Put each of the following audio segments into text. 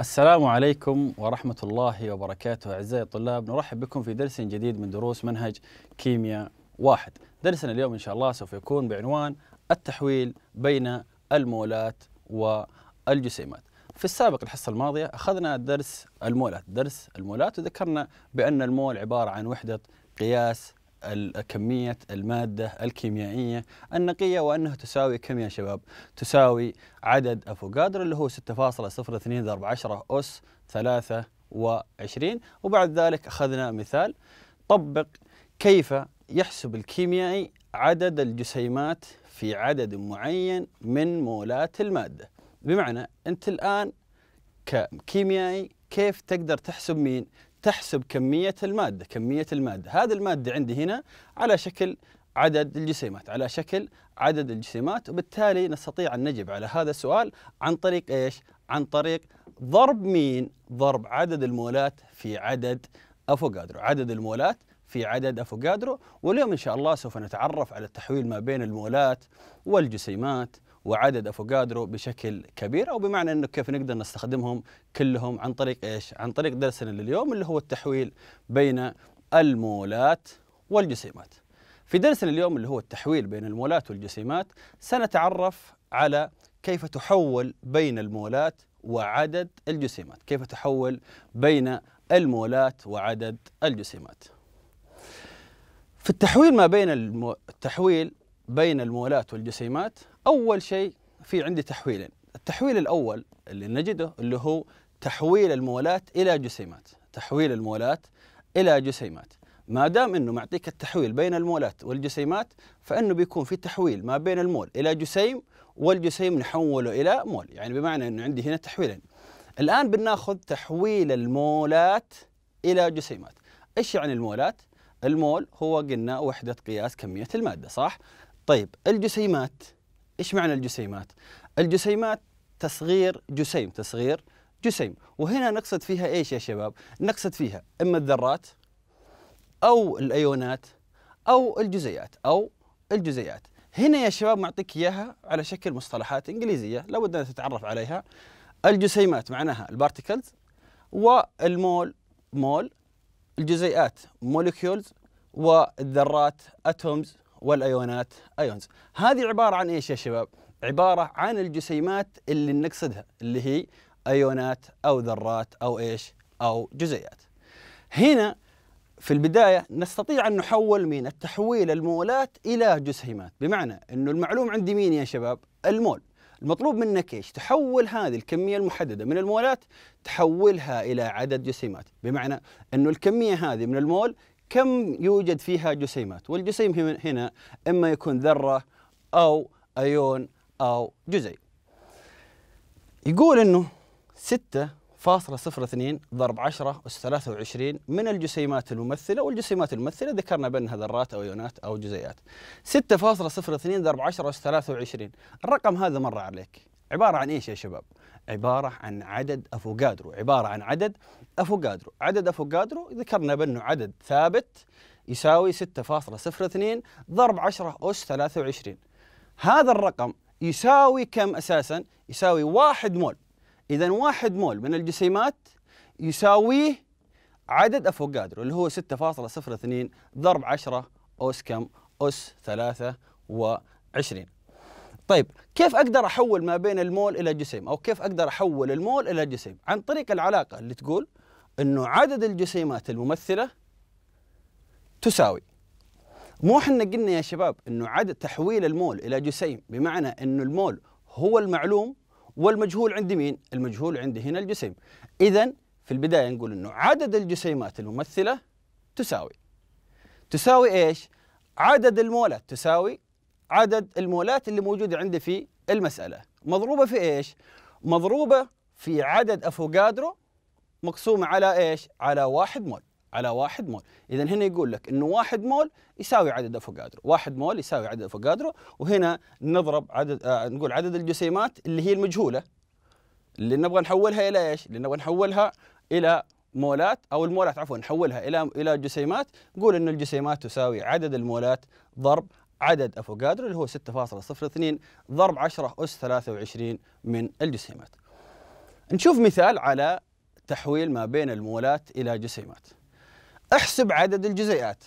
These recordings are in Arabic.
السلام عليكم ورحمة الله وبركاته أعزائي الطلاب نرحب بكم في درس جديد من دروس منهج كيمياء واحد درسنا اليوم إن شاء الله سوف يكون بعنوان التحويل بين المولات والجسيمات في السابق الحصة الماضية أخذنا درس المولات درس المولات وذكرنا بأن المول عبارة عن وحدة قياس كمية المادة الكيميائية النقية وأنها تساوي كم يا شباب؟ تساوي عدد أفوكادرو اللي هو 6.02 ضرب 10 أس 23 وبعد ذلك أخذنا مثال طبق كيف يحسب الكيميائي عدد الجسيمات في عدد معين من مولات المادة بمعنى أنت الآن ككيميائي كيف تقدر تحسب مين؟ تحسب كمية المادة كمية المادة هذه المادة عندي هنا على شكل عدد الجسيمات على شكل عدد الجسيمات وبالتالي نستطيع أن نجب على هذا السؤال عن طريق إيش؟ عن طريق ضرب مين؟ ضرب عدد المولات في عدد أفوكادرو عدد المولات في عدد أفوكادرو واليوم إن شاء الله سوف نتعرف على التحويل ما بين المولات والجسيمات وعدد افوكادرو بشكل كبير او بمعنى انه كيف نقدر نستخدمهم كلهم عن طريق ايش؟ عن طريق درسنا لليوم اللي هو التحويل بين المولات والجسيمات. في درسنا اليوم اللي هو التحويل بين المولات والجسيمات سنتعرف على كيف تحول بين المولات وعدد الجسيمات، كيف تحول بين المولات وعدد الجسيمات. في التحويل ما بين التحويل بين المولات والجسيمات أول شيء في عندي تحويلين التحويل الأول اللي نجده اللي هو تحويل المولات إلى جسيمات تحويل المولات إلى جسيمات ما دام انه معطيك التحويل بين المولات والجسيمات فانه بيكون في تحويل ما بين المول الى جسيم والجسيم نحوله الى مول، يعني بمعنى انه عندي هنا تحويلين. الان بناخذ تحويل المولات الى جسيمات. ايش يعني المولات؟ المول هو قلنا وحده قياس كميه الماده، صح؟ طيب الجسيمات ايش معنى الجسيمات؟ الجسيمات تصغير جسيم تصغير جسيم وهنا نقصد فيها ايش يا شباب؟ نقصد فيها اما الذرات او الايونات او الجزيئات او الجزيئات هنا يا شباب معطيك اياها على شكل مصطلحات انجليزيه لابد ان تتعرف عليها الجسيمات معناها البارتيكلز والمول مول الجزيئات موليكيولز والذرات اتومز والايونات ايونز هذه عباره عن ايش يا شباب عباره عن الجسيمات اللي نقصدها اللي هي ايونات او ذرات او ايش او جزيئات هنا في البداية نستطيع أن نحول من التحويل المولات إلى جسيمات بمعنى أنه المعلوم عندي مين يا شباب المول المطلوب منك ايش؟ تحول هذه الكمية المحددة من المولات تحولها إلى عدد جسيمات، بمعنى أنه الكمية هذه من المول كم يوجد فيها جسيمات والجسيم هنا إما يكون ذرة أو أيون أو جزيء يقول أنه 6.02 ضرب 10 أس 23 من الجسيمات الممثلة والجسيمات الممثلة ذكرنا بأنها ذرات أو أيونات أو جزيئات 6.02 ضرب 10 أس 23 الرقم هذا مر عليك عبارة عن إيش يا شباب؟ عبارة عن عدد أفوكادرو عبارة عن عدد أفوكادرو عدد أفوكادرو ذكرنا بأنه عدد ثابت يساوي 6.02 ضرب 10 أس 23 هذا الرقم يساوي كم أساسا؟ يساوي 1 مول إذا 1 مول من الجسيمات يساويه عدد أفوكادرو اللي هو 6.02 ضرب 10 أس كم؟ أس 23 طيب كيف اقدر احول ما بين المول الى جسيم او كيف اقدر احول المول الى جسيم عن طريق العلاقه اللي تقول انه عدد الجسيمات الممثله تساوي مو احنا قلنا يا شباب انه عدد تحويل المول الى جسيم بمعنى انه المول هو المعلوم والمجهول عند مين؟ المجهول عندي هنا الجسيم. اذا في البدايه نقول انه عدد الجسيمات الممثله تساوي تساوي ايش؟ عدد المولات تساوي عدد المولات اللي موجودة عندي في المسألة مضروبة في إيش؟ مضروبة في عدد أفوكادرو مقسومة على إيش؟ على واحد مول على واحد مول إذا هنا يقول لك أنه واحد مول يساوي عدد أفوكادرو واحد مول يساوي عدد أفوكادرو وهنا نضرب عدد آه نقول عدد الجسيمات اللي هي المجهولة اللي نبغى نحولها إلى إيش؟ اللي نبغى نحولها إلى مولات او المولات عفوا نحولها الى الى جسيمات نقول ان الجسيمات تساوي عدد المولات ضرب عدد افوكادرو اللي هو 6.02 ضرب 10 اس 23 من الجسيمات. نشوف مثال على تحويل ما بين المولات الى جسيمات. احسب عدد الجزيئات.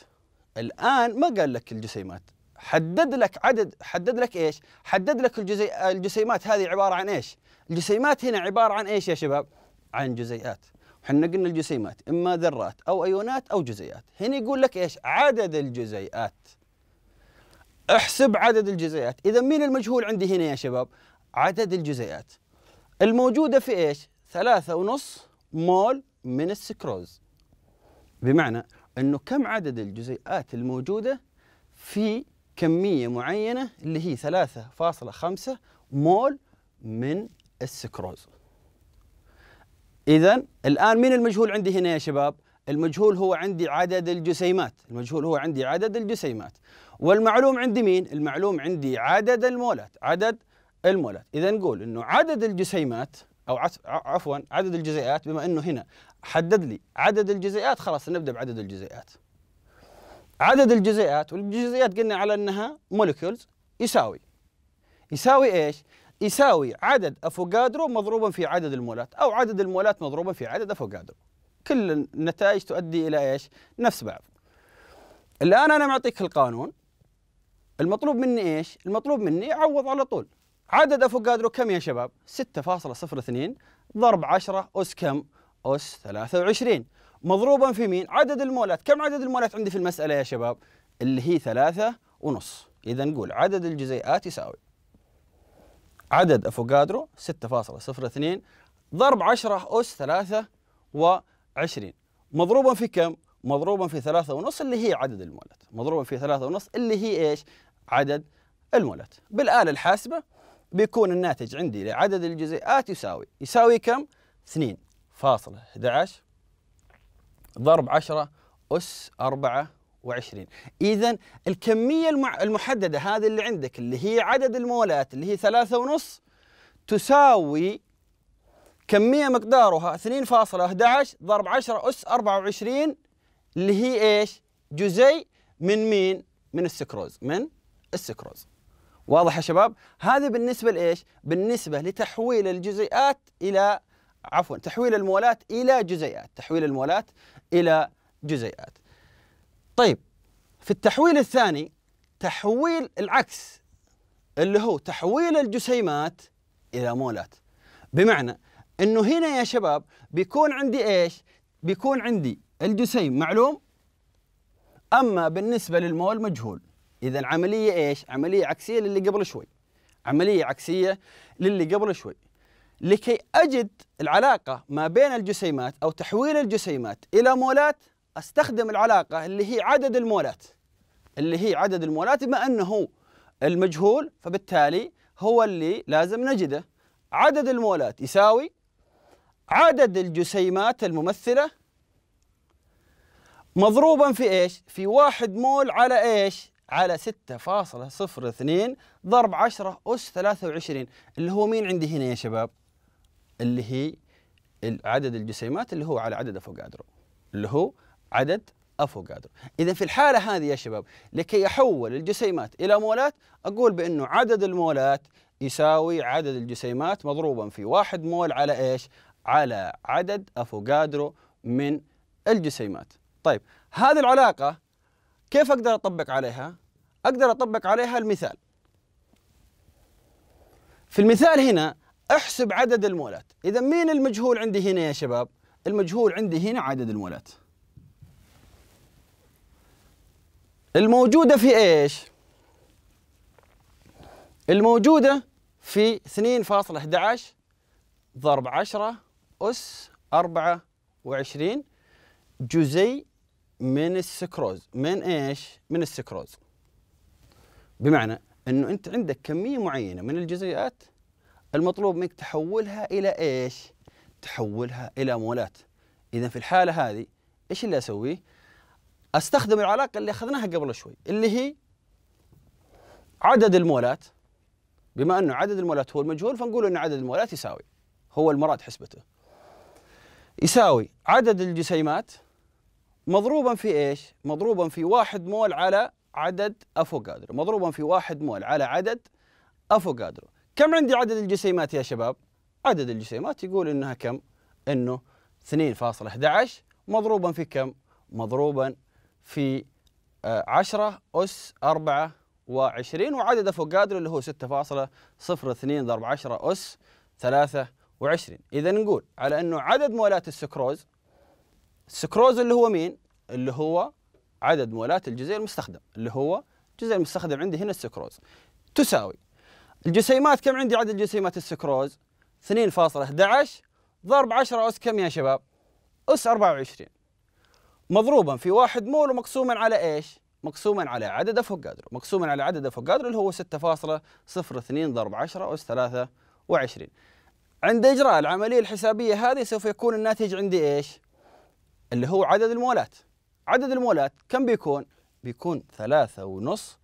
الان ما قال لك الجسيمات، حدد لك عدد حدد لك ايش؟ حدد لك الجزي... الجسيمات هذه عباره عن ايش؟ الجسيمات هنا عباره عن ايش يا شباب؟ عن جزيئات. احنا قلنا الجسيمات اما ذرات او ايونات او جزيئات، هنا يقول لك ايش؟ عدد الجزيئات. احسب عدد الجزيئات إذا مين المجهول عندي هنا يا شباب عدد الجزيئات الموجودة في إيش ثلاثة ونص مول من السكروز بمعنى أنه كم عدد الجزيئات الموجودة في كمية معينة اللي هي 3.5 مول من السكروز إذا الآن مين المجهول عندي هنا يا شباب؟ المجهول هو عندي عدد الجسيمات المجهول هو عندي عدد الجسيمات والمعلوم عندي مين المعلوم عندي عدد المولات عدد المولات اذا نقول انه عدد الجسيمات او عفوا عدد الجزيئات بما انه هنا حدد لي عدد الجزيئات خلاص نبدا بعدد الجزيئات عدد الجزيئات والجزيئات قلنا على انها مولكيولز يساوي يساوي ايش يساوي عدد افوكادرو مضروبا في عدد المولات او عدد المولات مضروبا في عدد افوكادرو كل النتائج تؤدي الى ايش؟ نفس بعض. الان انا معطيك القانون المطلوب مني ايش؟ المطلوب مني اعوض على طول. عدد افوكادرو كم يا شباب؟ 6.02 ضرب 10 اس كم؟ اس 23 مضروبا في مين؟ عدد المولات، كم عدد المولات عندي في المساله يا شباب؟ اللي هي ثلاثة ونص، اذا نقول عدد الجزيئات يساوي عدد افوكادرو 6.02 ضرب 10 اس 3 و 20 مضروبا في كم؟ مضروبا في ثلاثة ونص اللي هي عدد المولات مضروبا في ثلاثة ونص اللي هي إيش؟ عدد المولات بالآلة الحاسبة بيكون الناتج عندي لعدد الجزيئات يساوي يساوي كم؟ 2 فاصلة 11 ضرب 10 أس 24 إذا الكمية المحددة هذه اللي عندك اللي هي عدد المولات اللي هي ثلاثة ونص تساوي كمية مقدارها 2.11 ضرب 10 أس 24 اللي هي إيش؟ جزيء من مين؟ من السكروز من السكروز واضح يا شباب؟ هذا بالنسبة لإيش؟ بالنسبة لتحويل الجزيئات إلى عفوا تحويل المولات إلى جزيئات تحويل المولات إلى جزيئات طيب في التحويل الثاني تحويل العكس اللي هو تحويل الجسيمات إلى مولات بمعنى انه هنا يا شباب بيكون عندي ايش؟ بيكون عندي الجسيم معلوم اما بالنسبه للمول مجهول اذا العمليه ايش؟ عمليه عكسيه للي قبل شوي عمليه عكسيه للي قبل شوي لكي اجد العلاقه ما بين الجسيمات او تحويل الجسيمات الى مولات استخدم العلاقه اللي هي عدد المولات اللي هي عدد المولات بما انه المجهول فبالتالي هو اللي لازم نجده عدد المولات يساوي عدد الجسيمات الممثلة مضروبا في ايش؟ في واحد مول على ايش؟ على 6.02 ضرب 10 أس 23 اللي هو مين عندي هنا يا شباب؟ اللي هي عدد الجسيمات اللي هو على عدد أفوكادرو اللي هو عدد أفوكادرو إذا في الحالة هذه يا شباب لكي أحول الجسيمات إلى مولات أقول بأنه عدد المولات يساوي عدد الجسيمات مضروبا في واحد مول على إيش؟ على عدد افوكادرو من الجسيمات طيب هذه العلاقة كيف أقدر أطبق عليها؟ أقدر أطبق عليها المثال في المثال هنا أحسب عدد المولات إذا مين المجهول عندي هنا يا شباب؟ المجهول عندي هنا عدد المولات الموجودة في إيش؟ الموجودة في 2.11 ضرب 10 أس 24 جزيء من السكروز من إيش؟ من السكروز بمعنى أنه أنت عندك كمية معينة من الجزيئات المطلوب منك تحولها إلى إيش؟ تحولها إلى مولات إذا في الحالة هذه إيش اللي أسويه؟ أستخدم العلاقة اللي أخذناها قبل شوي اللي هي عدد المولات بما أنه عدد المولات هو المجهول فنقول أن عدد المولات يساوي هو المراد حسبته يساوي عدد الجسيمات مضروبا في ايش؟ مضروبا في واحد مول على عدد افوكادرو، مضروبا في واحد مول على عدد افوكادرو. كم عندي عدد الجسيمات يا شباب؟ عدد الجسيمات يقول انها كم؟ انه 2.11 مضروبا في كم؟ مضروبا في 10 آه، أس 24 وعدد أفوكادرو اللي هو 6.02 ضرب 10 أس 3 وعشرين إذا نقول على أنه عدد مولات السكروز السكروز اللي هو مين؟ اللي هو عدد مولات الجزيء المستخدم اللي هو الجزيء المستخدم عندي هنا السكروز تساوي الجسيمات كم عندي عدد جسيمات السكروز؟ 2.11 ضرب 10 أس كم يا شباب؟ أس 24 مضروبا في واحد مول ومقسوما على إيش؟ مقسوما على عدد أفوكادرو مقسوما على عدد أفوكادرو اللي هو 6.02 ضرب 10 أس 23 عند إجراء العملية الحسابية هذه سوف يكون الناتج عندي إيش؟ اللي هو عدد المولات عدد المولات كم بيكون؟ بيكون ثلاثة ونص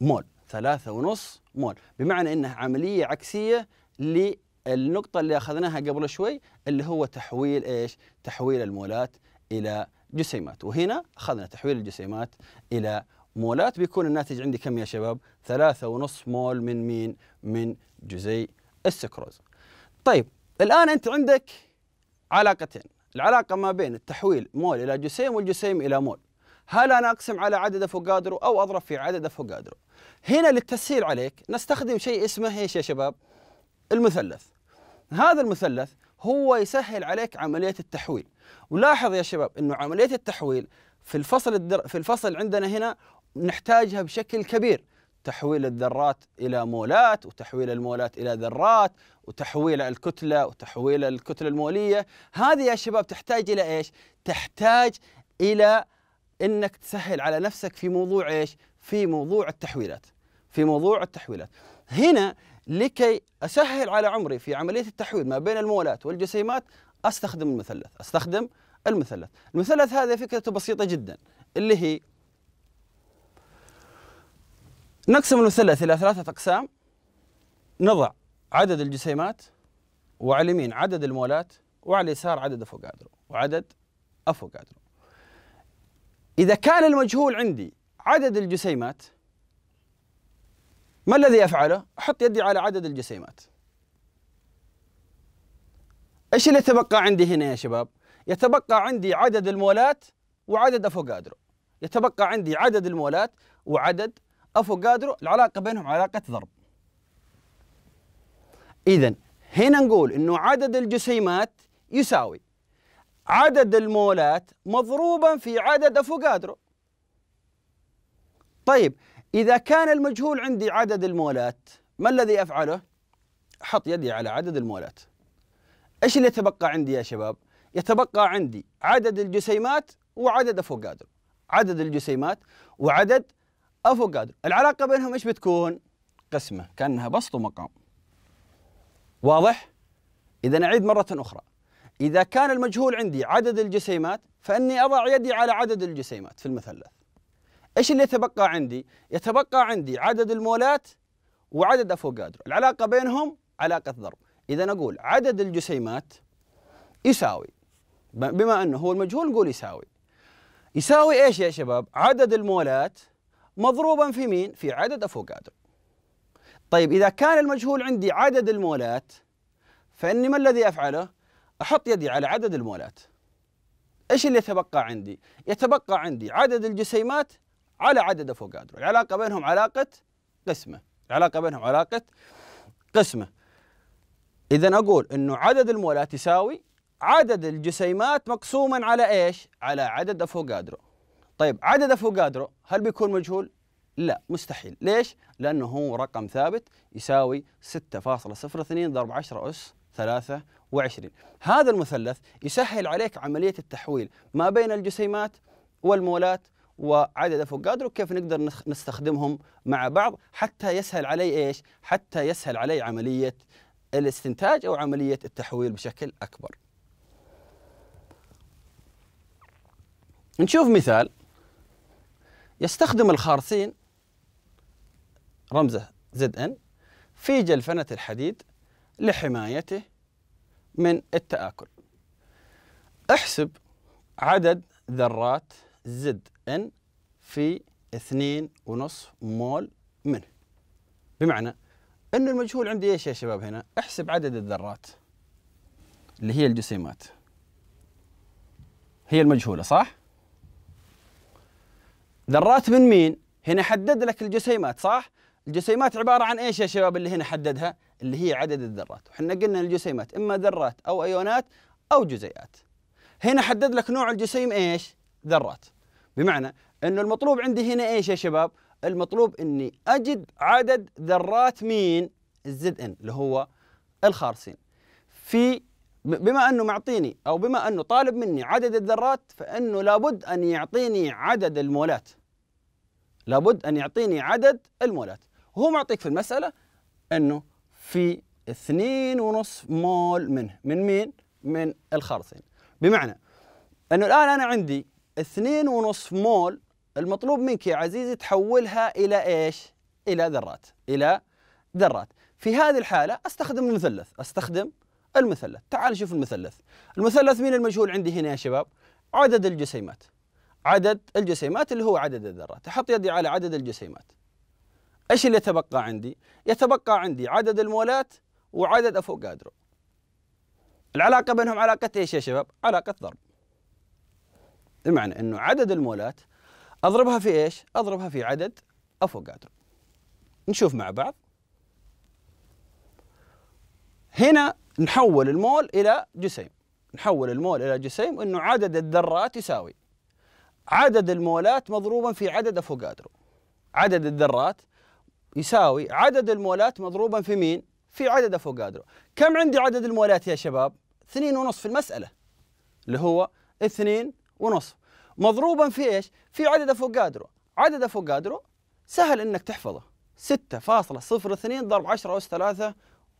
مول ثلاثة ونص مول بمعنى أنها عملية عكسية للنقطة اللي أخذناها قبل شوي اللي هو تحويل إيش؟ تحويل المولات إلى جسيمات وهنا أخذنا تحويل الجسيمات إلى مولات بيكون الناتج عندي كم يا شباب؟ ثلاثة ونص مول من مين؟ من جزيء السكروز طيب الآن أنت عندك علاقتين العلاقة ما بين التحويل مول إلى جسيم والجسيم إلى مول هل أنا أقسم على عدد أفوكادرو أو أضرب في عدد أفوكادرو هنا للتسهيل عليك نستخدم شيء اسمه ايش يا شباب المثلث هذا المثلث هو يسهل عليك عملية التحويل ولاحظ يا شباب أنه عملية التحويل في الفصل الدر... في الفصل عندنا هنا نحتاجها بشكل كبير تحويل الذرات إلى مولات وتحويل المولات إلى ذرات وتحويل الكتلة وتحويل الكتلة المولية هذه يا شباب تحتاج إلى إيش؟ تحتاج إلى أنك تسهل على نفسك في موضوع إيش؟ في موضوع التحويلات في موضوع التحويلات هنا لكي أسهل على عمري في عملية التحويل ما بين المولات والجسيمات أستخدم المثلث أستخدم المثلث المثلث هذا فكرته بسيطة جدا اللي هي نقسم المثلث إلى ثلاثة أقسام نضع عدد الجسيمات وعلى اليمين عدد المولات وعلى اليسار عدد أفوكادرو وعدد أفوكادرو إذا كان المجهول عندي عدد الجسيمات ما الذي أفعله؟ أحط يدي على عدد الجسيمات إيش اللي يتبقى عندي هنا يا شباب؟ يتبقى عندي عدد المولات وعدد أفوكادرو يتبقى عندي عدد المولات وعدد افوكادرو العلاقه بينهم علاقه ضرب اذا هنا نقول انه عدد الجسيمات يساوي عدد المولات مضروبا في عدد افوكادرو طيب اذا كان المجهول عندي عدد المولات ما الذي افعله احط يدي على عدد المولات ايش اللي يتبقى عندي يا شباب يتبقى عندي عدد الجسيمات وعدد افوكادرو عدد الجسيمات وعدد افوكادو العلاقه بينهم ايش بتكون قسمه كانها بسط ومقام واضح اذا نعيد مره اخرى اذا كان المجهول عندي عدد الجسيمات فاني اضع يدي على عدد الجسيمات في المثلث ايش اللي يتبقى عندي يتبقى عندي عدد المولات وعدد افوكادو العلاقه بينهم علاقه ضرب اذا نقول عدد الجسيمات يساوي بما انه هو المجهول نقول يساوي يساوي ايش يا شباب عدد المولات مضروبا في مين؟ في عدد افوكادو طيب إذا كان المجهول عندي عدد المولات فإني ما الذي أفعله؟ أحط يدي على عدد المولات إيش اللي يتبقى عندي؟ يتبقى عندي عدد الجسيمات على عدد أفوكادرو العلاقة بينهم علاقة قسمة العلاقة بينهم علاقة قسمة إذا أقول أنه عدد المولات يساوي عدد الجسيمات مقسوما على إيش؟ على عدد أفوكادرو طيب عدد افوكادرو هل بيكون مجهول؟ لا مستحيل ليش؟ لأنه هو رقم ثابت يساوي 6.02 ضرب 10 أس 23 هذا المثلث يسهل عليك عملية التحويل ما بين الجسيمات والمولات وعدد افوكادرو كيف نقدر نستخدمهم مع بعض حتى يسهل علي ايش؟ حتى يسهل علي عمليه الاستنتاج او عمليه التحويل بشكل اكبر. نشوف مثال يستخدم الخارسين رمزه زد ان في جلفنة الحديد لحمايته من التآكل احسب عدد ذرات زد ان في اثنين ونصف مول منه بمعنى أن المجهول عندي إيش يا شباب هنا احسب عدد الذرات اللي هي الجسيمات هي المجهولة صح؟ ذرات من مين؟ هنا حدد لك الجسيمات صح؟ الجسيمات عبارة عن ايش يا شباب اللي هنا حددها؟ اللي هي عدد الذرات، وحنا قلنا الجسيمات اما ذرات او ايونات او جزيئات. هنا حدد لك نوع الجسيم ايش؟ ذرات. بمعنى انه المطلوب عندي هنا ايش يا شباب؟ المطلوب اني اجد عدد ذرات مين؟ الزد ان اللي هو الخالصين في بما انه معطيني او بما انه طالب مني عدد الذرات فانه لابد ان يعطيني عدد المولات لابد ان يعطيني عدد المولات وهو معطيك في المساله انه في اثنين ونصف مول منه من مين؟ من الخرصين بمعنى انه الان انا عندي اثنين ونصف مول المطلوب منك يا عزيزي تحولها الى ايش؟ الى ذرات الى ذرات في هذه الحاله استخدم المثلث استخدم المثلث تعال شوف المثلث المثلث مين المجهول عندي هنا يا شباب عدد الجسيمات عدد الجسيمات اللي هو عدد الذرات احط يدي على عدد الجسيمات ايش اللي يتبقى عندي يتبقى عندي عدد المولات وعدد افوكادرو العلاقه بينهم علاقه ايش يا شباب علاقه ضرب بمعنى انه عدد المولات اضربها في ايش اضربها في عدد افوكادرو نشوف مع بعض هنا نحول المول إلى جسيم نحول المول إلى جسيم أنه عدد الذرات يساوي عدد المولات مضروبا في عدد أفوكادرو عدد الذرات يساوي عدد المولات مضروبا في مين؟ في عدد أفوكادرو كم عندي عدد المولات يا شباب؟ 2 ونص في المسألة اللي هو 2 ونص مضروبا في ايش؟ في عدد افوكادرو، عدد افوكادرو سهل انك تحفظه 6.02 ضرب 10 اس 3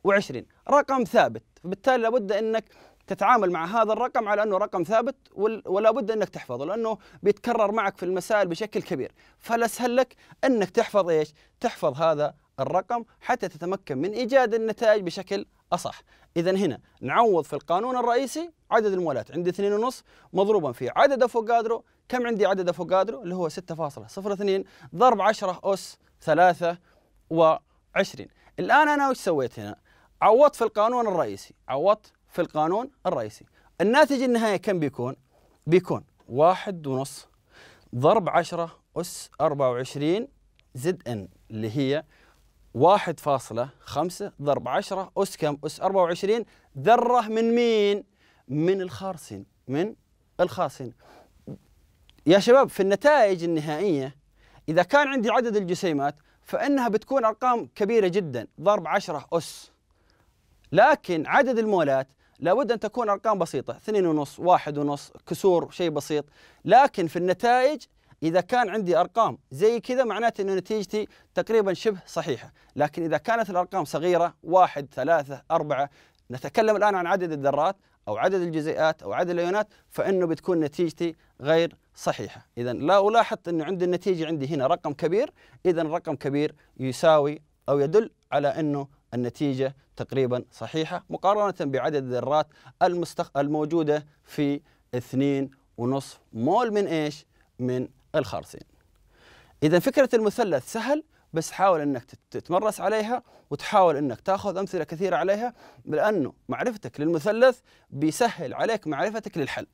وعشرين رقم ثابت بالتالي لابد أنك تتعامل مع هذا الرقم على انه رقم ثابت ولا بد انك تحفظه لانه بيتكرر معك في المسائل بشكل كبير فالاسهل لك انك تحفظ ايش تحفظ هذا الرقم حتى تتمكن من ايجاد النتائج بشكل اصح اذا هنا نعوض في القانون الرئيسي عدد المولات عندي ونص مضروبا في عدد افوكادرو كم عندي عدد افوكادرو اللي هو 6.02 ضرب 10 اس ثلاثة وعشرين الان انا وش سويت هنا عوضت في القانون الرئيسي عوضت في القانون الرئيسي الناتج النهائي كم بيكون بيكون واحد ونص ضرب عشرة أس أربعة وعشرين زد إن اللي هي واحد فاصلة خمسة ضرب عشرة أس كم أس أربعة وعشرين ذرة من مين من الخارصين من الخارصين يا شباب في النتائج النهائية إذا كان عندي عدد الجسيمات فإنها بتكون أرقام كبيرة جدا ضرب عشرة أس لكن عدد المولات لابد ان تكون ارقام بسيطه ونص واحد ونص كسور شيء بسيط لكن في النتائج اذا كان عندي ارقام زي كذا معناته انه نتيجتي تقريبا شبه صحيحه لكن اذا كانت الارقام صغيره 1 3 4 نتكلم الان عن عدد الذرات او عدد الجزيئات او عدد الايونات فانه بتكون نتيجتي غير صحيحه اذا لا الاحظ انه عند النتيجه عندي هنا رقم كبير اذا رقم كبير يساوي او يدل على انه النتيجة تقريبا صحيحة مقارنة بعدد الذرات المستخ... الموجودة في 2.5 مول من ايش؟ من الخالصين. إذا فكرة المثلث سهل بس حاول انك تتمرس عليها وتحاول انك تاخذ امثله كثيره عليها لانه معرفتك للمثلث بيسهل عليك معرفتك للحل.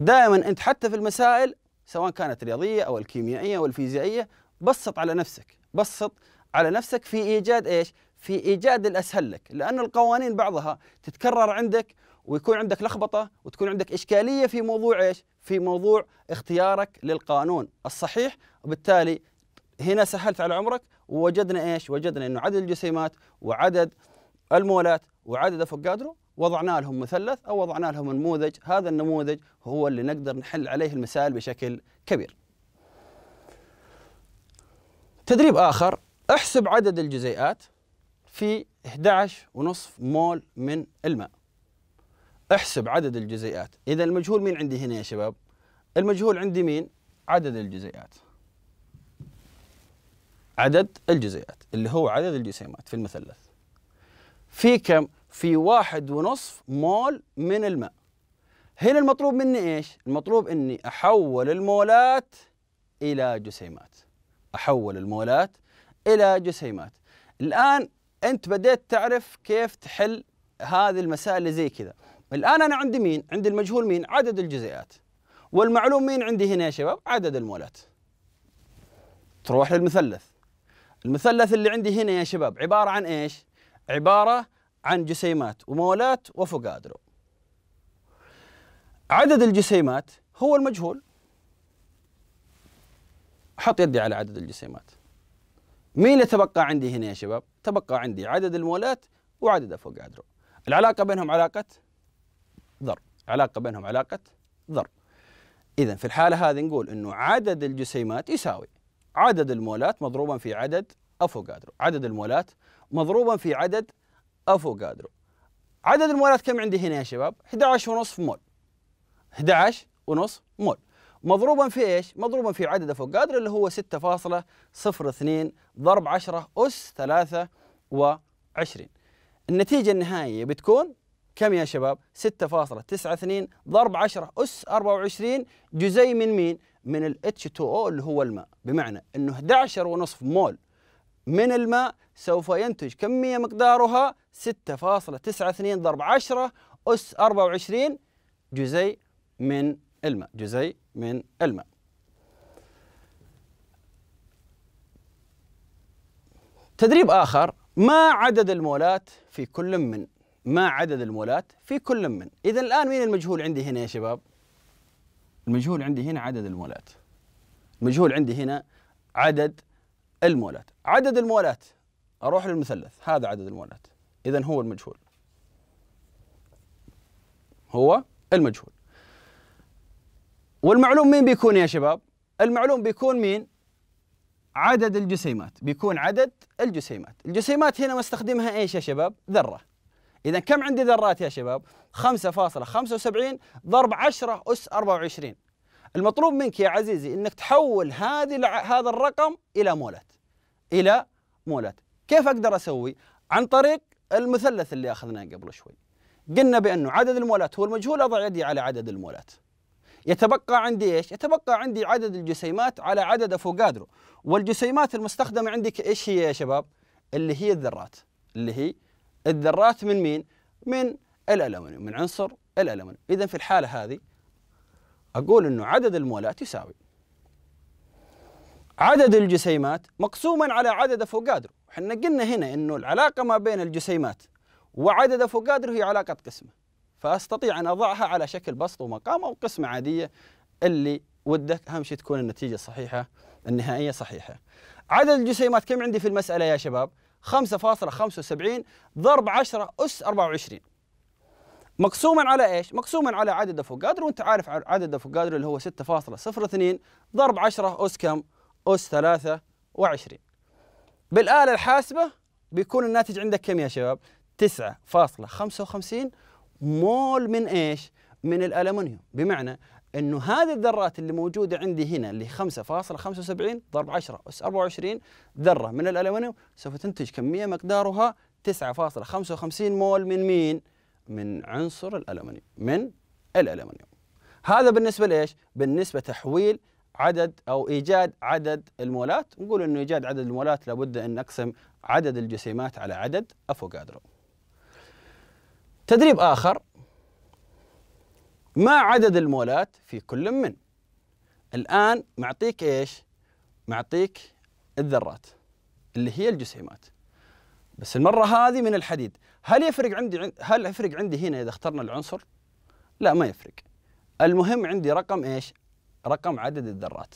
دائما انت حتى في المسائل سواء كانت رياضيه او الكيميائيه او الفيزيائيه بسط على نفسك، بسط على نفسك في ايجاد ايش؟ في ايجاد الاسهل لك، لأن القوانين بعضها تتكرر عندك ويكون عندك لخبطه وتكون عندك اشكاليه في موضوع ايش؟ في موضوع اختيارك للقانون الصحيح وبالتالي هنا سهلت على عمرك ووجدنا ايش؟ وجدنا انه عدد الجسيمات وعدد المولات وعدد افوكادرو وضعنا لهم مثلث او وضعنا لهم نموذج، هذا النموذج هو اللي نقدر نحل عليه المسائل بشكل كبير. تدريب اخر احسب عدد الجزيئات في 11.5 مول من الماء احسب عدد الجزيئات إذا المجهول مين عندي هنا يا شباب المجهول عندي مين عدد الجزيئات عدد الجزيئات اللي هو عدد الجسيمات في المثلث في كم في واحد ونصف مول من الماء هنا المطلوب مني إيش المطلوب أني أحول المولات إلى جسيمات أحول المولات الى جسيمات الان انت بديت تعرف كيف تحل هذه المسائل اللي زي كذا الان انا عندي مين عندي المجهول مين عدد الجزيئات والمعلوم مين عندي هنا يا شباب عدد المولات تروح للمثلث المثلث اللي عندي هنا يا شباب عباره عن ايش عباره عن جسيمات ومولات وفوكادرو عدد الجسيمات هو المجهول حط يدي على عدد الجسيمات مين اللي تبقى عندي هنا يا شباب؟ تبقى عندي عدد المولات وعدد افوكادرو. العلاقه بينهم علاقه ضرب، علاقه بينهم علاقه ضرب. اذا في الحاله هذه نقول انه عدد الجسيمات يساوي عدد المولات مضروبا في عدد افوكادرو، عدد المولات مضروبا في عدد افوكادرو. عدد المولات كم عندي هنا يا شباب؟ 11.5 مول. 11.5 مول. مضروبا في ايش؟ مضروبا في عدد افوكادرو اللي هو 6.02 ضرب 10 اس 23 النتيجة النهائية بتكون كم يا شباب؟ 6.92 ضرب 10 أس 24 جزيء من مين؟ من ال H2O اللي هو الماء بمعنى أنه 11.5 مول من الماء سوف ينتج كمية مقدارها 6.92 ضرب 10 أس 24 جزيء من الماء جزيء من الماء تدريب آخر ما عدد المولات في كل من ما عدد المولات في كل من إذا الآن مين المجهول عندي هنا يا شباب المجهول عندي هنا عدد المولات المجهول عندي هنا عدد المولات عدد المولات أروح للمثلث هذا عدد المولات إذا هو المجهول هو المجهول والمعلوم مين بيكون يا شباب؟ المعلوم بيكون مين؟ عدد الجسيمات بيكون عدد الجسيمات الجسيمات هنا مستخدمها ايش يا شباب؟ ذرة إذا كم عندي ذرات يا شباب؟ 5.75 ضرب 10 أس 24 المطلوب منك يا عزيزي انك تحول هذه هذا الرقم الى مولات الى مولات كيف اقدر اسوي عن طريق المثلث اللي اخذناه قبل شوي قلنا بانه عدد المولات هو المجهول اضع يدي على عدد المولات يتبقى عندي ايش؟ يتبقى عندي عدد الجسيمات على عدد افوكادرو والجسيمات المستخدمه عندك ايش هي يا شباب؟ اللي هي الذرات اللي هي الذرات من مين؟ من الالومنيوم من عنصر الالومنيوم اذا في الحاله هذه اقول انه عدد المولات يساوي عدد الجسيمات مقسوما على عدد افوكادرو احنا قلنا هنا انه العلاقه ما بين الجسيمات وعدد افوكادرو هي علاقه قسمه فاستطيع ان اضعها على شكل بسط ومقام او قسمه عاديه اللي ودك اهم شيء تكون النتيجه صحيحه النهائيه صحيحه. عدد الجسيمات كم عندي في المساله يا شباب؟ 5.75 ضرب 10 اس 24 مقسوما على ايش؟ مقسوما على عدد افوكادرو وانت عارف عدد افوكادرو اللي هو 6.02 ضرب 10 اس كم؟ اس 23 بالآلة الحاسبة بيكون الناتج عندك كم يا شباب؟ 9.55 مول من ايش؟ من الالمنيوم بمعنى انه هذه الذرات اللي موجوده عندي هنا اللي 5.75 ضرب 10 اس 24 ذره من الالمنيوم سوف تنتج كميه مقدارها 9.55 مول من مين؟ من عنصر الالمنيوم من الالمنيوم هذا بالنسبه لايش؟ بالنسبه تحويل عدد او ايجاد عدد المولات نقول انه ايجاد عدد المولات لابد ان نقسم عدد الجسيمات على عدد افوكادرو تدريب آخر ما عدد المولات في كل من الآن معطيك إيش معطيك الذرات اللي هي الجسيمات بس المرة هذه من الحديد هل يفرق عندي هل يفرق عندي هنا إذا اخترنا العنصر لا ما يفرق المهم عندي رقم إيش رقم عدد الذرات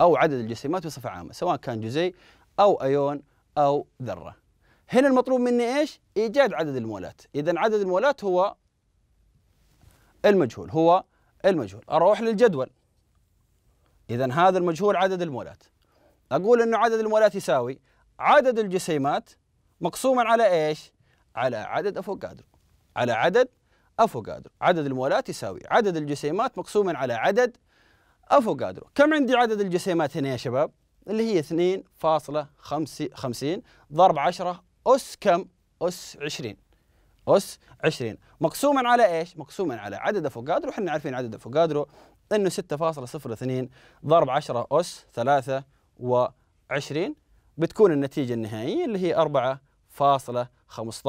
أو عدد الجسيمات بصفة عامة سواء كان جزيء أو أيون أو ذرة هنا المطلوب مني ايش؟ ايجاد عدد المولات، اذا عدد المولات هو المجهول، هو المجهول، اروح للجدول. اذا هذا المجهول عدد المولات. اقول انه عدد المولات يساوي عدد الجسيمات مقسوما على ايش؟ على عدد افوكادرو. على عدد افوكادرو، عدد المولات يساوي عدد الجسيمات مقسوما على عدد افوكادرو، كم عندي عدد الجسيمات هنا يا شباب؟ اللي هي 2.50 ضرب 10 أس كم؟ أس 20 أس 20 مقسوما على إيش؟ مقسوما على عدد أفوكادرو احنا عارفين عدد أفوكادرو أنه 6.02 ضرب 10 أس 23 بتكون النتيجة النهائية اللي هي 4.15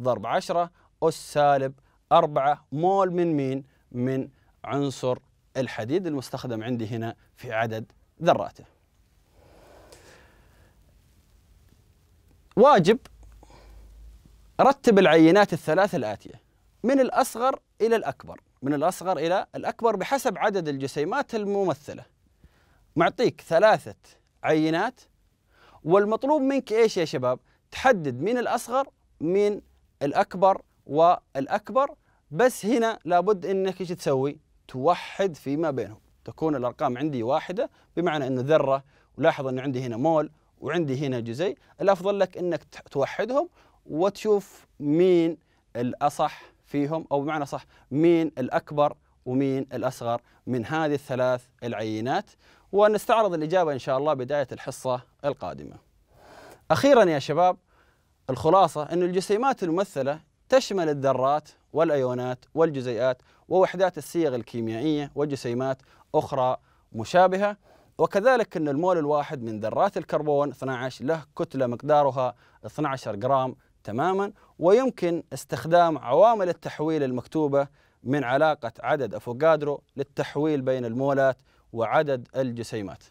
ضرب 10 أس سالب 4 مول من مين؟ من عنصر الحديد المستخدم عندي هنا في عدد ذراته واجب رتب العينات الثلاث الآتية من الأصغر إلى الأكبر من الأصغر إلى الأكبر بحسب عدد الجسيمات الممثلة معطيك ثلاثة عينات والمطلوب منك إيش يا شباب تحدد من الأصغر من الأكبر والأكبر بس هنا لابد أنك إيش تسوي توحد فيما بينهم تكون الأرقام عندي واحدة بمعنى أن ذرة ولاحظ أن عندي هنا مول وعندي هنا جزيء الأفضل لك أنك توحدهم وتشوف مين الأصح فيهم أو بمعنى صح مين الأكبر ومين الأصغر من هذه الثلاث العينات ونستعرض الإجابة إن شاء الله بداية الحصة القادمة أخيرا يا شباب الخلاصة أن الجسيمات الممثلة تشمل الذرات والأيونات والجزيئات ووحدات الصيغ الكيميائية وجسيمات أخرى مشابهة وكذلك أن المول الواحد من ذرات الكربون 12 له كتلة مقدارها 12 جرام تماما ويمكن استخدام عوامل التحويل المكتوبة من علاقة عدد أفوكادرو للتحويل بين المولات وعدد الجسيمات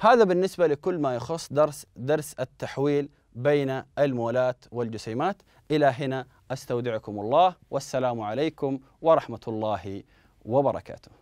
هذا بالنسبة لكل ما يخص درس درس التحويل بين المولات والجسيمات إلى هنا أستودعكم الله والسلام عليكم ورحمة الله وبركاته